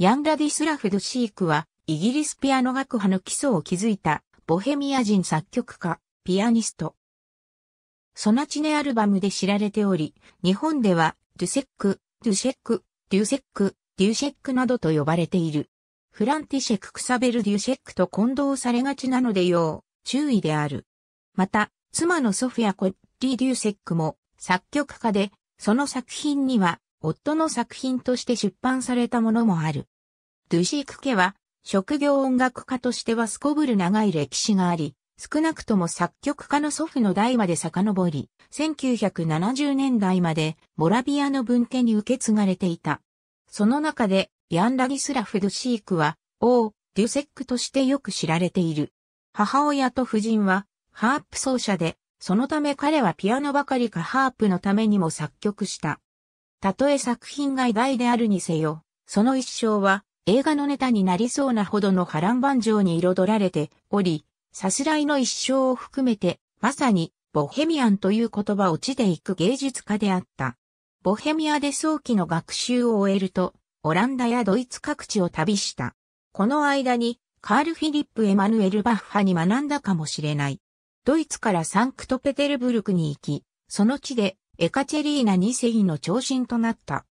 ヤン・ラディスラフ・ドシークは、イギリスピアノ学派の基礎を築いた、ボヘミア人作曲家、ピアニスト。ソナチネアルバムで知られており、日本では、デュセック、デュシェック、デュセック、デュシェックなどと呼ばれている。フランティシェク・クサベル・デュシェックと混同されがちなので要、注意である。また、妻のソフィア・コッリー・デュセックも、作曲家で、その作品には、夫の作品として出版されたものもある。ドゥシーク家は、職業音楽家としてはすこぶる長い歴史があり、少なくとも作曲家の祖父の代まで遡り、1970年代までモラビアの文献に受け継がれていた。その中で、ヤンラギスラフ・ドゥシークは、王、デュセックとしてよく知られている。母親と夫人は、ハープ奏者で、そのため彼はピアノばかりかハープのためにも作曲した。たとえ作品外大であるにせよ、その一生は、映画のネタになりそうなほどの波乱万丈に彩られており、さすらいの一生を含めて、まさに、ボヘミアンという言葉を地でいく芸術家であった。ボヘミアで早期の学習を終えると、オランダやドイツ各地を旅した。この間に、カール・フィリップ・エマヌエル・バッハに学んだかもしれない。ドイツからサンクトペテルブルクに行き、その地でエカチェリーナ2世の長身となった。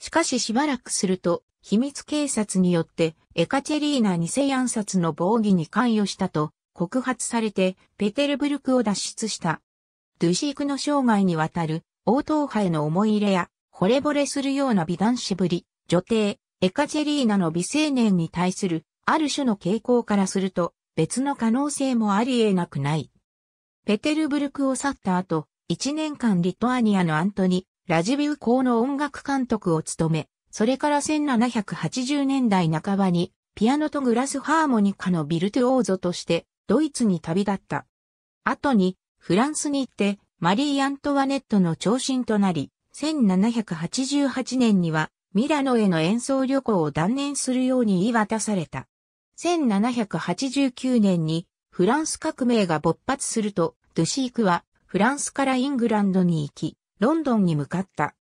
しかししばらくすると、秘密警察によってエカチェリーナ二世暗殺の防御に関与したと告発されてペテルブルクを脱出した。ドゥシークの生涯にわたる王答派への思い入れや惚れ惚れするような美男子ぶり、女帝、エカチェリーナの美青年に対するある種の傾向からすると別の可能性もあり得なくない。ペテルブルクを去った後、1年間リトアニアのアントニ、ラジビウ公の音楽監督を務め、それから1780年代半ばにピアノとグラスハーモニカのビルトゥオーゾとしてドイツに旅立った。後にフランスに行ってマリー・アントワネットの長身となり、1788年にはミラノへの演奏旅行を断念するように言い渡された。1789年にフランス革命が勃発すると、ドゥシークはフランスからイングランドに行き、ロンドンに向かった。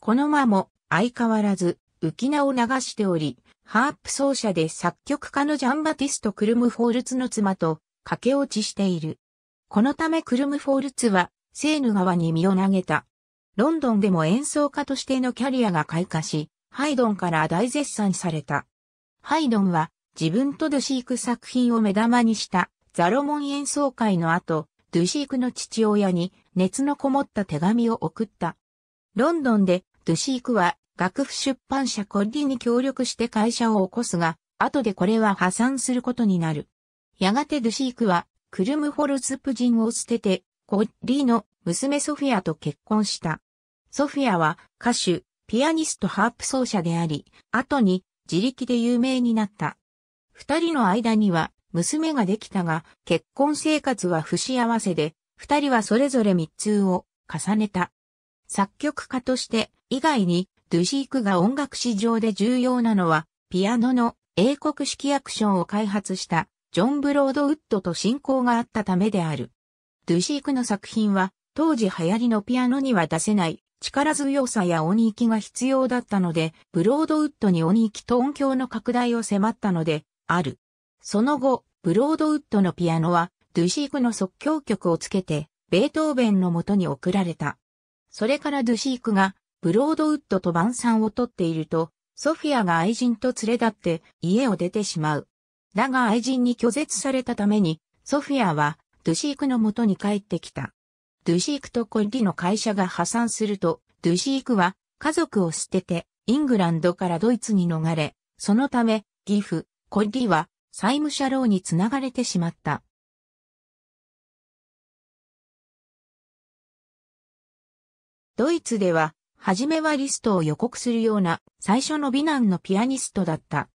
この間も相変わらず、浮名を流しており、ハープ奏者で作曲家のジャンバティスト・クルムフォールツの妻と駆け落ちしている。このためクルムフォールツは、セーヌ川に身を投げた。ロンドンでも演奏家としてのキャリアが開花し、ハイドンから大絶賛された。ハイドンは、自分とドゥシーク作品を目玉にしたザロモン演奏会の後、ドゥシークの父親に熱のこもった手紙を送った。ロンドンでドゥシークは、楽譜出版社コッリに協力して会社を起こすが、後でこれは破産することになる。やがてドゥシークは、クルムホルツプ人を捨てて、コッリーの娘ソフィアと結婚した。ソフィアは歌手、ピアニストハープ奏者であり、後に自力で有名になった。二人の間には娘ができたが、結婚生活は不幸せで、二人はそれぞれ密通を重ねた。作曲家として以外にドゥシークが音楽史上で重要なのはピアノの英国式アクションを開発したジョン・ブロードウッドと親交があったためである。ドゥシークの作品は当時流行りのピアノには出せない力強さや音域が必要だったので、ブロードウッドに音域と音響の拡大を迫ったので、ある。その後、ブロードウッドのピアノは、ドゥシークの即興曲をつけて、ベートーベンのもとに送られた。それからドゥシークが、ブロードウッドと晩餐をとっていると、ソフィアが愛人と連れ立って家を出てしまう。だが愛人に拒絶されたために、ソフィアは、ドゥシークの元に帰ってきた。ドゥシークとコッリの会社が破産すると、ドゥシークは、家族を捨てて、イングランドからドイツに逃れ、そのため、ギフ、コッリは、債務者ローにつながれてしまった。ドイツでは、はじめはリストを予告するような最初の美男のピアニストだった。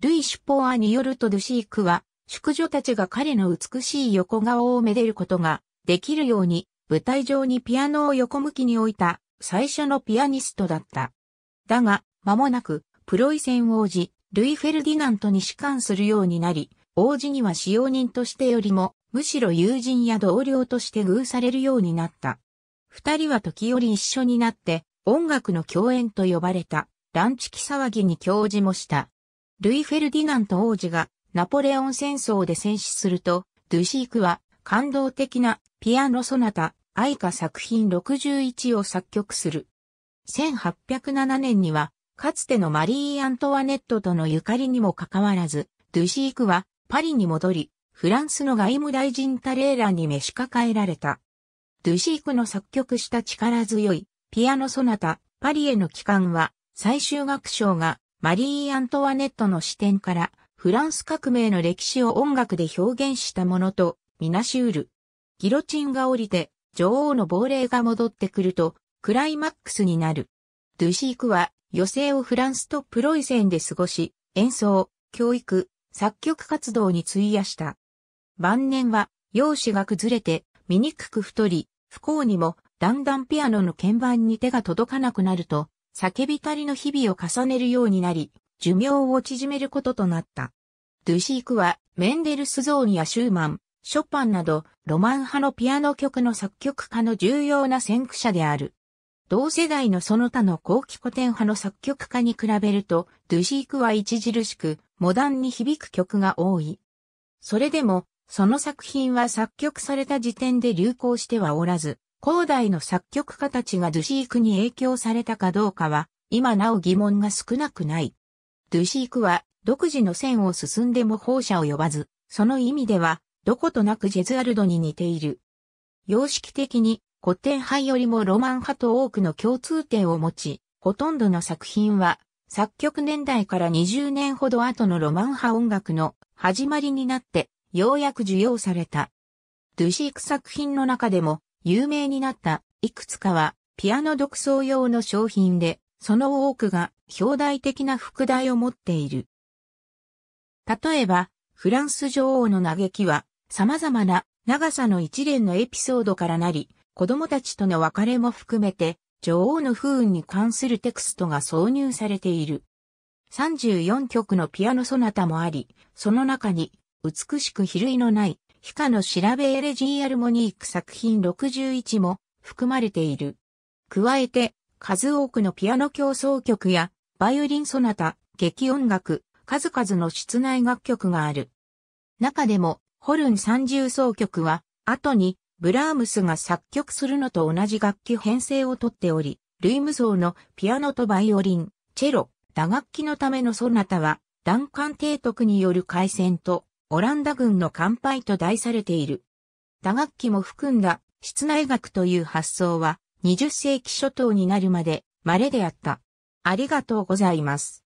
ルイ・シュポアによるとドシークは、宿女たちが彼の美しい横顔をめでることができるように、舞台上にピアノを横向きに置いた最初のピアニストだった。だが、間もなく、プロイセン王子、ルイ・フェルディナントに仕官するようになり、王子には使用人としてよりも、むしろ友人や同僚として遇されるようになった。二人は時折一緒になって音楽の共演と呼ばれたランチキ騒ぎに教授もした。ルイ・フェルディナント王子がナポレオン戦争で戦死すると、ドゥシークは感動的なピアノソナタ愛歌作品61を作曲する。1807年には、かつてのマリー・アントワネットとのゆかりにもかかわらず、ドゥシークはパリに戻り、フランスの外務大臣タレーラに召し抱えられた。ドゥシークの作曲した力強いピアノソナタ、パリへの帰還は、最終楽章がマリー・アントワネットの視点からフランス革命の歴史を音楽で表現したものとみなしうる。ギロチンが降りて女王の亡霊が戻ってくるとクライマックスになる。ドゥシークは余生をフランスとプロイセンで過ごし、演奏、教育、作曲活動に費やした。晩年は容姿が崩れて醜く太り、不幸にも、だんだんピアノの鍵盤に手が届かなくなると、叫びたりの日々を重ねるようになり、寿命を縮めることとなった。ドゥシークは、メンデルスゾーンやシューマン、ショパンなど、ロマン派のピアノ曲の作曲家の重要な先駆者である。同世代のその他の後期古典派の作曲家に比べると、ドゥシークは著しく、モダンに響く曲が多い。それでも、その作品は作曲された時点で流行してはおらず、後代の作曲家たちがドゥシークに影響されたかどうかは、今なお疑問が少なくない。ドゥシークは、独自の線を進んでも放射を呼ばず、その意味では、どことなくジェズアルドに似ている。様式的に、古典派よりもロマン派と多くの共通点を持ち、ほとんどの作品は、作曲年代から20年ほど後のロマン派音楽の始まりになってようやく受容された。ドゥシーク作品の中でも有名になったいくつかはピアノ独奏用の商品で、その多くが表題的な副題を持っている。例えば、フランス女王の嘆きは様々な長さの一連のエピソードからなり、子供たちとの別れも含めて女王の不運に関するテクストが挿入されている。34曲のピアノソナタもあり、その中に美しく比類のない、ヒカの調べエレジーアルモニーク作品61も含まれている。加えて、数多くのピアノ競争曲や、バイオリンソナタ、劇音楽、数々の室内楽曲がある。中でも、ホルン三重奏曲は、後に、ブラームスが作曲するのと同じ楽器編成をとっており、ルイム奏のピアノとバイオリン、チェロ、打楽器のためのソナタは、ダンカン提督による回線とオランダ軍の乾杯と題されている。打楽器も含んだ室内楽という発想は20世紀初頭になるまで稀であった。ありがとうございます。